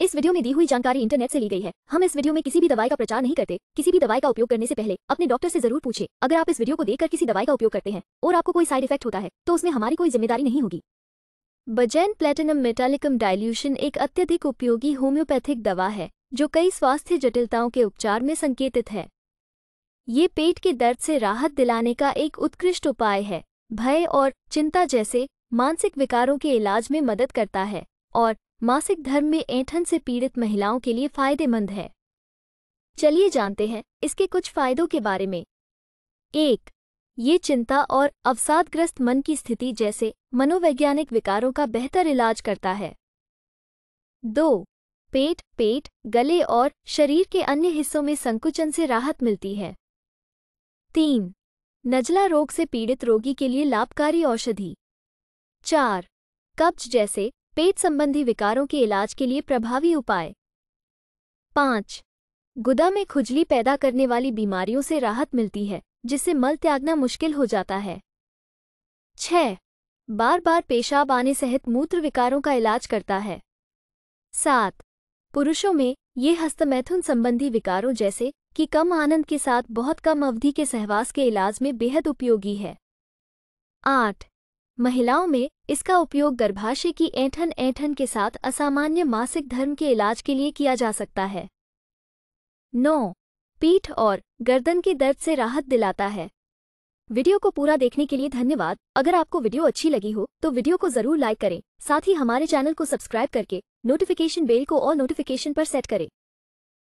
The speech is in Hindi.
इस वीडियो में दी हुई जानकारी इंटरनेट से ली गई है हम इस वीडियो में किसी भी दवाई का प्रचार नहीं करते किसी भी दवाई का उपयोग करने से पहले अपने डॉक्टर से जरूर पूछे अगर आप इस वीडियो को देखकर किसी दवाई का उपयोग करते हैं और आपको कोई साइड इफेक्ट होता है तो उसमें हमारी कोई जिम्मेदारी नहीं होगी बजैन प्लेटिनम मेटालिकम डायल्यूशन एक अत्यधिक उपयोगी होम्योपैथिक दवा है जो कई स्वास्थ्य जटिलताओं के उपचार में संकेतित है ये पेट के दर्द से राहत दिलाने का एक उत्कृष्ट उपाय है भय और चिंता जैसे मानसिक विकारों के इलाज में मदद करता है और मासिक धर्म में ऐंठन से पीड़ित महिलाओं के लिए फायदेमंद है चलिए जानते हैं इसके कुछ फायदों के बारे में एक ये चिंता और अवसादग्रस्त मन की स्थिति जैसे मनोवैज्ञानिक विकारों का बेहतर इलाज करता है दो पेट पेट गले और शरीर के अन्य हिस्सों में संकुचन से राहत मिलती है तीन नजला रोग से पीड़ित रोगी के लिए लाभकारी औषधि चार कब्ज जैसे पेट संबंधी विकारों के इलाज के लिए प्रभावी उपाय पाँच गुदा में खुजली पैदा करने वाली बीमारियों से राहत मिलती है जिससे मल त्यागना मुश्किल हो जाता है छह बार बार पेशाब आने सहित मूत्र विकारों का इलाज करता है सात पुरुषों में ये हस्तमैथुन संबंधी विकारों जैसे कि कम आनंद के साथ बहुत कम अवधि के सहवास के इलाज में बेहद उपयोगी है आठ महिलाओं में इसका उपयोग गर्भाशय की ऐठन ऐठन के साथ असामान्य मासिक धर्म के इलाज के लिए किया जा सकता है नौ पीठ और गर्दन के दर्द से राहत दिलाता है वीडियो को पूरा देखने के लिए धन्यवाद अगर आपको वीडियो अच्छी लगी हो तो वीडियो को जरूर लाइक करें साथ ही हमारे चैनल को सब्सक्राइब करके नोटिफिकेशन बेल को और नोटिफिकेशन पर सेट करें